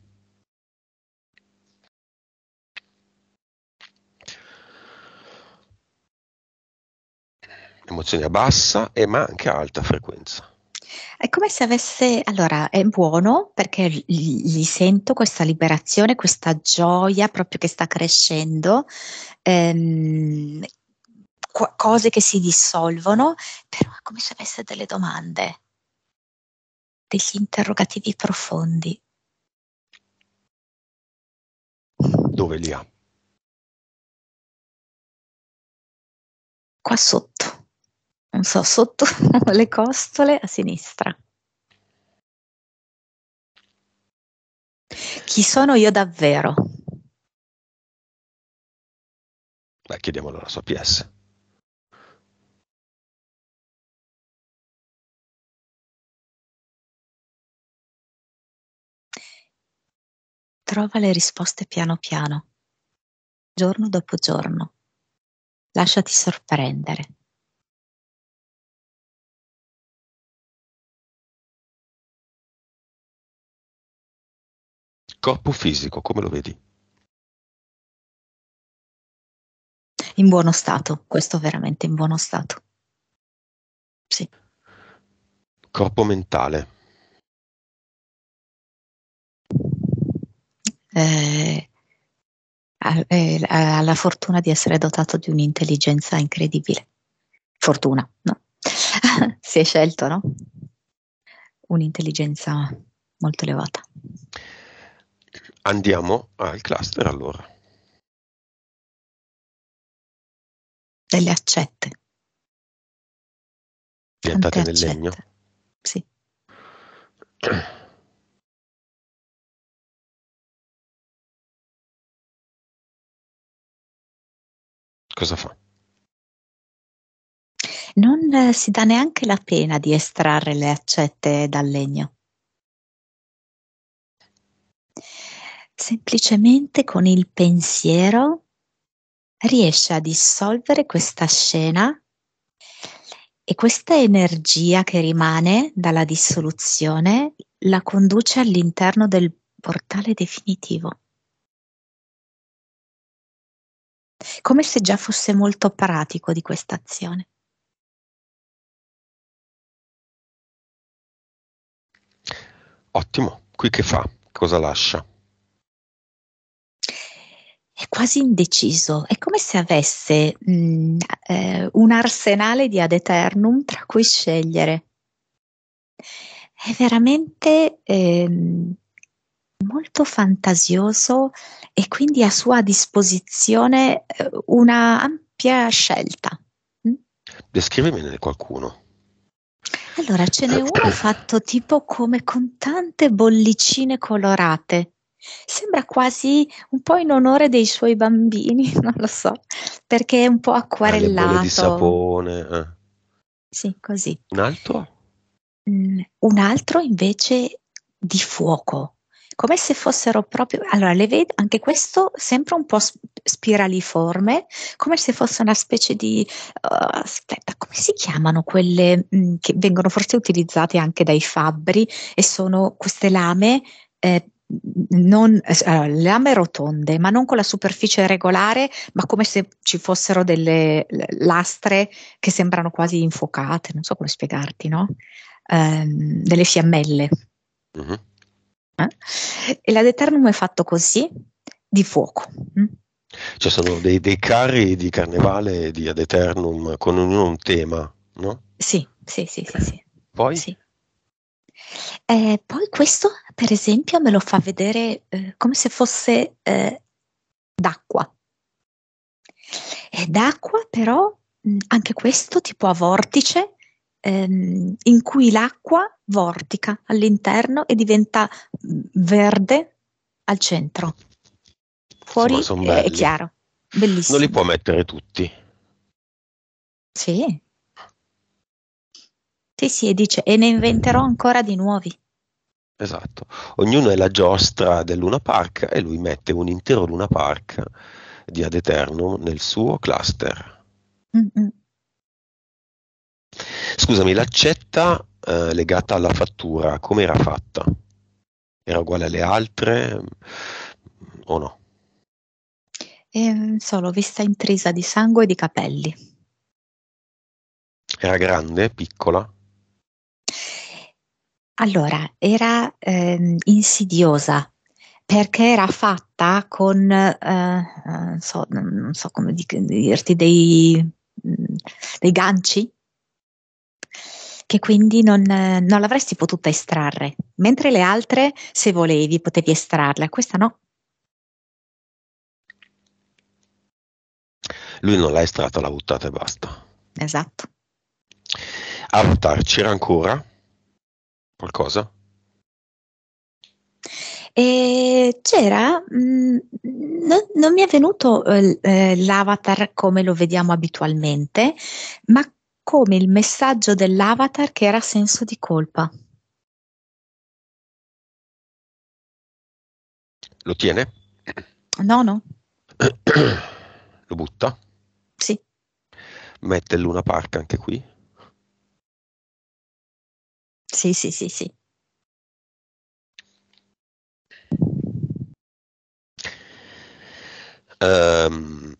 Emozione a bassa e ma anche a alta frequenza. È come se avesse, allora è buono perché gli, sento questa liberazione, questa gioia proprio che sta crescendo, ehm, qu- cose che si dissolvono, però è come se avesse delle domande, degli interrogativi profondi. Dove li ha? Qua sotto non so, sotto (laughs) le costole a sinistra. Chi sono io davvero? Beh, chiediamolo alla sua PS. Trova le risposte piano piano, giorno dopo giorno. Lasciati sorprendere. corpo fisico, come lo vedi? In buono stato, questo veramente in buono stato. Sì. Corpo mentale. Eh, ha, eh, ha la fortuna di essere dotato di un'intelligenza incredibile. Fortuna, no? (laughs) si è scelto, no? Un'intelligenza molto elevata. Andiamo al cluster allora. Delle accette. Piantate nel legno? Sì. Cosa fa? Non eh, si dà neanche la pena di estrarre le accette dal legno. semplicemente con il pensiero riesce a dissolvere questa scena e questa energia che rimane dalla dissoluzione la conduce all'interno del portale definitivo. Come se già fosse molto pratico di questa azione. Ottimo, qui che fa? Cosa lascia? è quasi indeciso, è come se avesse mh, mm, eh, un arsenale di ad eternum tra cui scegliere. È veramente ehm, molto fantasioso e quindi a sua disposizione eh, una ampia scelta. Mm? Descrivimene qualcuno. Allora, ce n'è uno (clears throat) fatto tipo come con tante bollicine colorate Sembra quasi un po' in onore dei suoi bambini, (laughs) non lo so, perché è un po' acquarellato. Un po' di sapone. eh. Sì, così. Un altro? Mm, un altro invece di fuoco, come se fossero proprio, allora le vedo, anche questo sempre un po' spiraliforme, come se fosse una specie di, eh, aspetta, come si chiamano quelle mm, che vengono forse utilizzate anche dai fabbri e sono queste lame eh, non, allora, le lame rotonde, ma non con la superficie regolare, ma come se ci fossero delle lastre che sembrano quasi infuocate, non so come spiegarti, no? Eh, delle fiammelle. Uh-huh. Eh? E la Deternum è fatto così, di fuoco. Mm? Cioè sono dei, dei, carri di carnevale di Ad Eternum con ognuno un tema, no? Sì, sì, sì, sì. sì. Poi? Sì. Eh, poi questo, per esempio, me lo fa vedere eh, come se fosse eh, d'acqua. È d'acqua, però, mh, mm, anche questo tipo a vortice, ehm, in cui l'acqua vortica all'interno e diventa mm, verde al centro. Fuori Insomma, eh, è, è chiaro, bellissimo. Non li può mettere tutti. Sì, sì, sì, e dice, e ne inventerò ancora di nuovi. Esatto, ognuno è la giostra del Luna Park e lui mette un intero Luna Park di Ad Eternum nel suo cluster. Mm-mm. Scusami, l'accetta eh, legata alla fattura, come era fatta? Era uguale alle altre mm, o no? Eh, solo vista intrisa di sangue e di capelli. Era grande, piccola? Allora, era ehm, insidiosa perché era fatta con, eh, eh non, so, non so come dirti, dei, mm, dei ganci che quindi non, non, l'avresti potuta estrarre, mentre le altre, se volevi, potevi estrarle, questa no. Lui non l'ha estratta, l'ha buttata e basta. Esatto. Avatar c'era ancora? qualcosa? E c'era, mh, mm, non, non, mi è venuto eh, eh, l'avatar come lo vediamo abitualmente, ma come il messaggio dell'avatar che era senso di colpa. Lo tiene? No, no. lo butta? Sì. Mette Luna Park anche qui? Sì, sì, sì, sì. Um,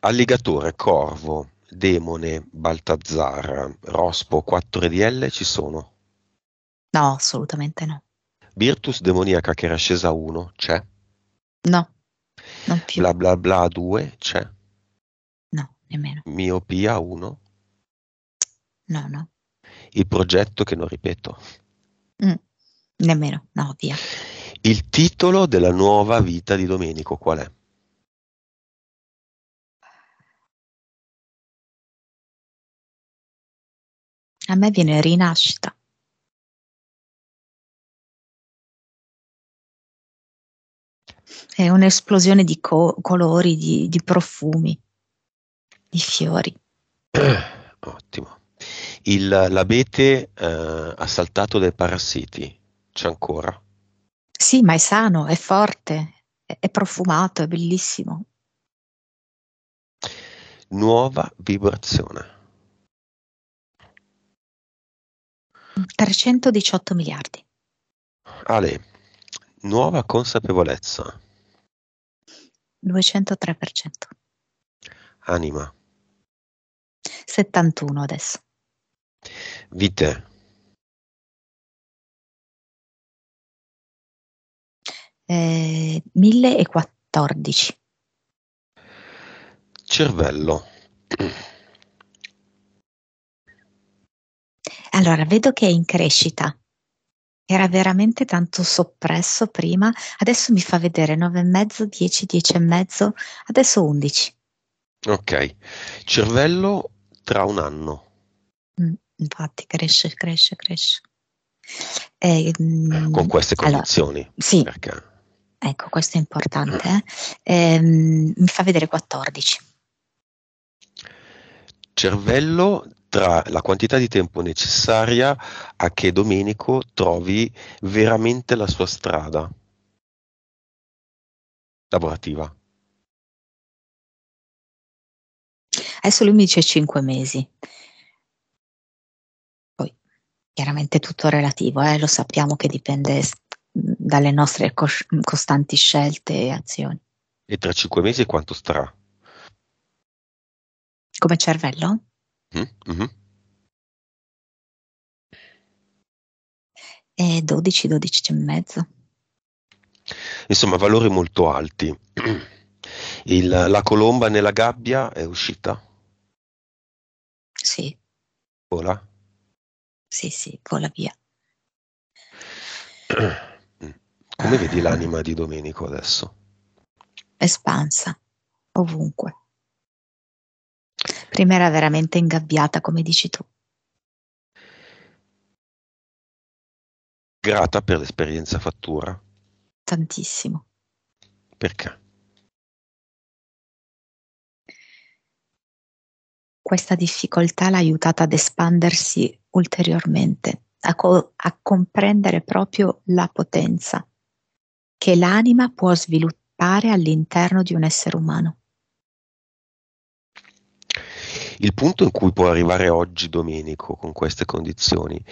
alligatore, corvo, demone, Baltazzar, rospo, 4DL ci sono? No, assolutamente no. Virtus demoniaca che era scesa a 1 c'è? No, non più. Bla bla bla 2 c'è? No, nemmeno. Miopia 1? No, no il progetto che non ripeto. Mm, nemmeno, no, via. Il titolo della nuova vita di Domenico qual è? A me viene rinascita. È un'esplosione di co- colori, di, di profumi, di fiori. Eh, ottimo. Il, l'abete eh, assaltato dai parassiti c'è ancora? Sì, ma è sano, è forte, è, è profumato, è bellissimo. Nuova vibrazione. 318 miliardi. Ale, nuova consapevolezza. 203%. Anima. 71 adesso. Vite. Eh, 1014. Cervello. Allora, vedo che è in crescita. Era veramente tanto soppresso prima, adesso mi fa vedere 9,5, 10, mezzo adesso 11. Ok, cervello tra un anno infatti cresce, cresce, cresce. E, ehm, Con queste condizioni? Allora, sì, perché? ecco, questo è importante. Eh? E, ehm, mi fa vedere 14. Cervello tra la quantità di tempo necessaria a che Domenico trovi veramente la sua strada lavorativa. Adesso lui mi dice 5 mesi chiaramente tutto relativo, eh, lo sappiamo che dipende dalle nostre cos- costanti scelte e azioni. E tra cinque mesi quanto starà? Come cervello? Mm, mm-hmm. E 12, 12 e mezzo. Insomma, valori molto alti. (clears throat) Il, la colomba nella gabbia è uscita? Sì. Ora? sì, sì, vola via. (clears throat) Come vedi l'anima di Domenico adesso? Espansa, ovunque. Prima era veramente ingabbiata, come dici tu. Grata per l'esperienza fattura? Tantissimo. Perché? questa difficoltà l'ha aiutata ad espandersi ulteriormente, a, co- a comprendere proprio la potenza che l'anima può sviluppare all'interno di un essere umano. Il punto in cui può arrivare oggi Domenico con queste condizioni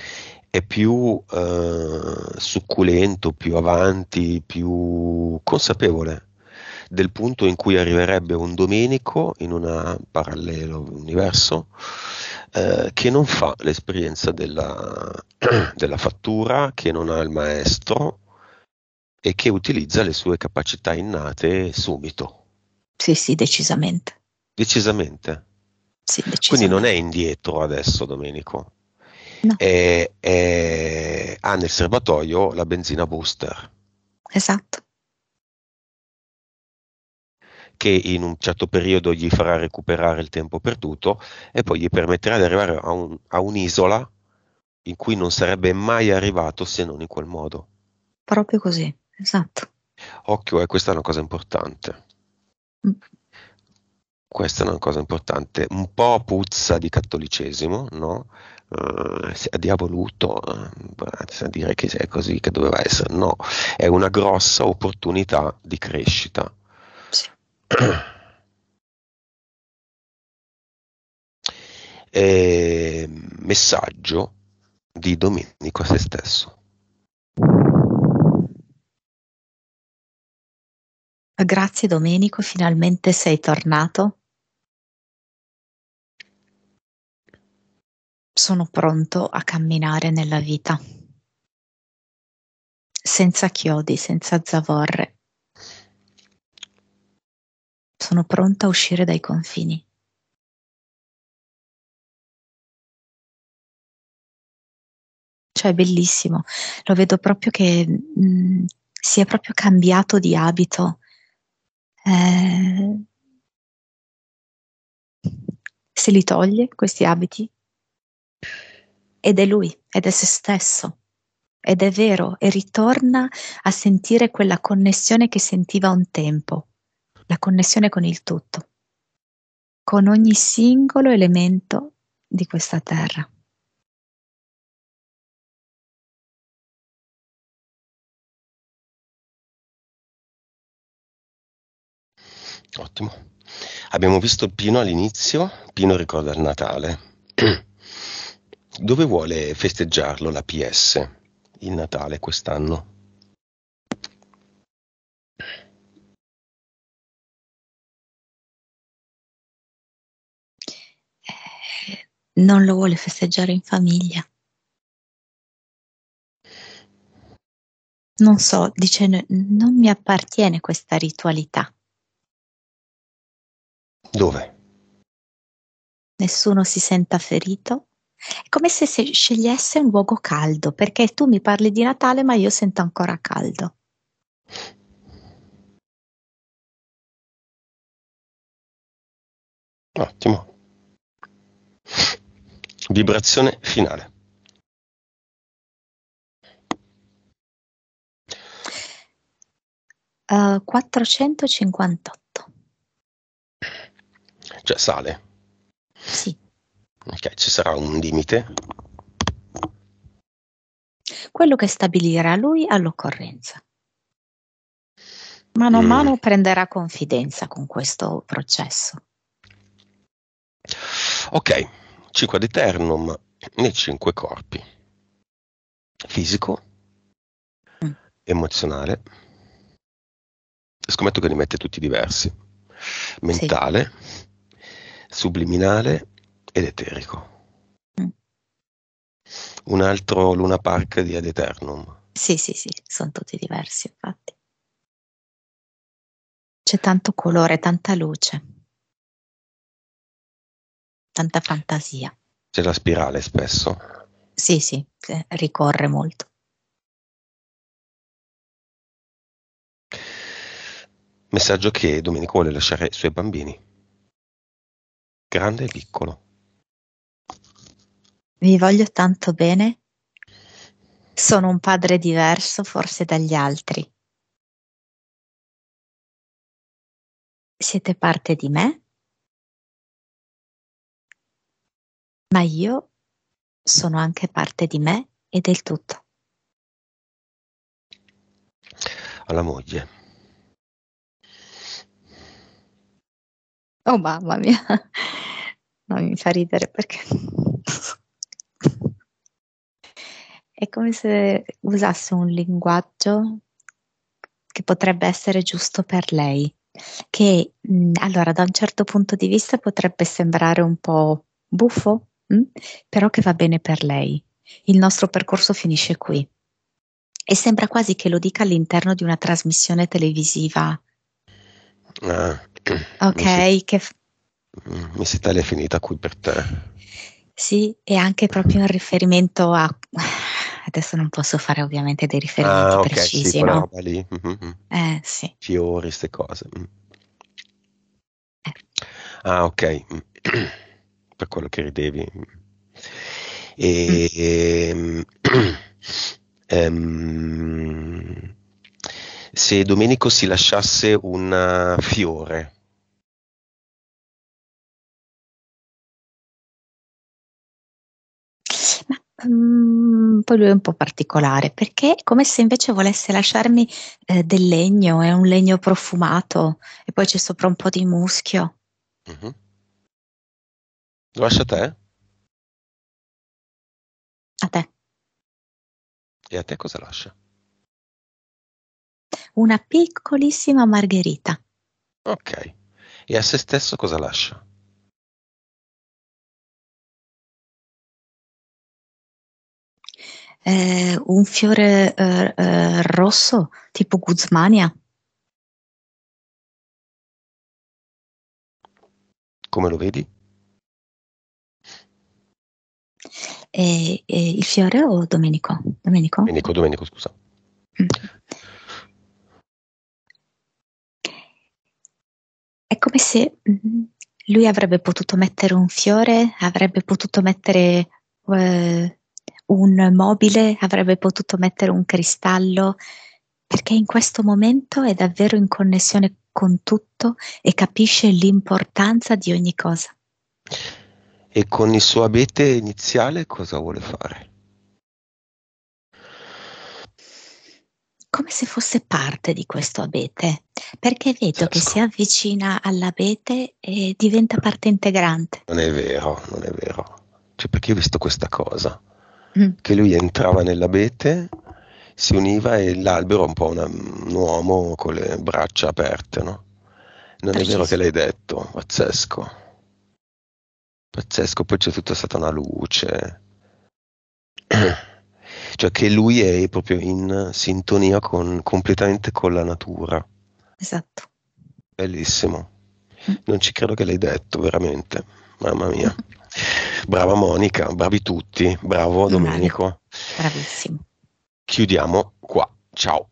è più eh, succulento, più avanti, più consapevole del punto in cui arriverebbe un Domenico in un parallelo universo eh, che non fa l'esperienza della, (clears throat) della fattura, che non ha il maestro e che utilizza le sue capacità innate subito. Sì, sì, decisamente. Decisamente. Sì, decisamente. Quindi non è indietro adesso Domenico. No. È, è, ha nel serbatoio la benzina booster. Esatto che in un certo periodo gli farà recuperare il tempo perduto e poi gli permetterà di arrivare a, un, a un'isola in cui non sarebbe mai arrivato se non in quel modo. Proprio così, esatto. Occhio, eh, questa è una cosa importante. Mm. Questa è una cosa importante, un po' puzza di cattolicesimo, no? Uh, eh, si è diavoluto, uh, dire che è così che doveva essere, no, è una grossa opportunità di crescita (clears throat) Eh, messaggio di Domenico a se stesso. Grazie Domenico, finalmente sei tornato. Sono pronto a camminare nella vita, senza chiodi, senza zavorre, sono pronta a uscire dai confini. Cioè è bellissimo, lo vedo proprio che mh, mm, si è proprio cambiato di abito. Eh, se li toglie questi abiti ed è lui, ed è se stesso. Ed è vero, e ritorna a sentire quella connessione che sentiva un tempo la connessione con il tutto, con ogni singolo elemento di questa terra. Ottimo. Abbiamo visto Pino all'inizio, Pino ricorda il Natale. (clears throat) Dove vuole festeggiarlo la PS il Natale quest'anno? non lo vuole festeggiare in famiglia. Non so, dice, non mi appartiene questa ritualità. Dove? Nessuno si senta ferito. È come se, si scegliesse un luogo caldo, perché tu mi parli di Natale ma io sento ancora caldo. Ottimo. Vibrazione finale. Uh, eh, 458. Cioè sale? Sì. Ok, ci sarà un limite? Quello che stabilirà lui all'occorrenza. Mano a mm. mano prenderà confidenza con questo processo. Ok, 5 ad eternum nei cinque corpi. Fisico, mm. emozionale, scommetto che li mette tutti diversi, mentale, sì. subliminale ed eterico. Mm. Un altro Luna Park di Ad Eternum. Sì, sì, sì, sono tutti diversi infatti. C'è tanto colore, tanta luce tanta fantasia. C'è la spirale spesso. Sì, sì, eh, ricorre molto. Messaggio che Domenico vuole lasciare ai suoi bambini, grande e piccolo. Vi voglio tanto bene. Sono un padre diverso forse dagli altri. Siete parte di me ma io sono anche parte di me e del tutto. Alla moglie. Oh mamma mia, no, mi fa ridere perché è come se usasse un linguaggio che potrebbe essere giusto per lei, che mm, allora da un certo punto di vista potrebbe sembrare un po' buffo, Mm? però che va bene per lei. Il nostro percorso finisce qui. E sembra quasi che lo dica all'interno di una trasmissione televisiva. Ah, (clears throat) ok, Miss, che... Mm, Miss Italia è finita qui per te. Sì, e anche proprio in riferimento a... Adesso non posso fare ovviamente dei riferimenti ah, okay, precisi, sì, no? Lì. Mm-hmm. Mm. Eh, sì. Fiori, queste cose. Eh. Ah, ok. (clears throat) per quello che ridevi. E, mm. (clears throat) ehm, se Domenico si lasciasse un uh, fiore. Mm, poi lui è un po' particolare perché è come se invece volesse lasciarmi eh, del legno, è un legno profumato e poi c'è sopra un po' di muschio. Mm-hmm. Lascia a te? A te. E a te cosa lascia? Una piccolissima margherita. Ok. E a se stesso cosa lascia? Eh, un fiore eh, eh, rosso tipo Guzmania. Come lo vedi? E, e il fiore o Domenico? Domenico, Domenico, Domenico scusa. Mm. È come se mm, lui avrebbe potuto mettere un fiore, avrebbe potuto mettere eh, un mobile, avrebbe potuto mettere un cristallo, perché in questo momento è davvero in connessione con tutto e capisce l'importanza di ogni cosa e con il suo abete iniziale cosa vuole fare? Come se fosse parte di questo abete, perché vedo Sesco. che si avvicina all'abete e diventa parte integrante. Non è vero, non è vero. Cioè, perché ho visto questa cosa, mm. che lui entrava nell'abete, si univa e l'albero è un po' una, un uomo con le braccia aperte, no? Non Preciso. è vero che l'hai detto, pazzesco. Pazzesco, poi c'è tutta stata una luce. (clears throat) cioè che lui è proprio in sintonia con, completamente con la natura. Esatto. Bellissimo. Mm. Non ci credo che l'hai detto, veramente. Mamma mia. Brava Monica, bravi tutti, bravo Domenico. Bravissimo. Chiudiamo qua. Ciao.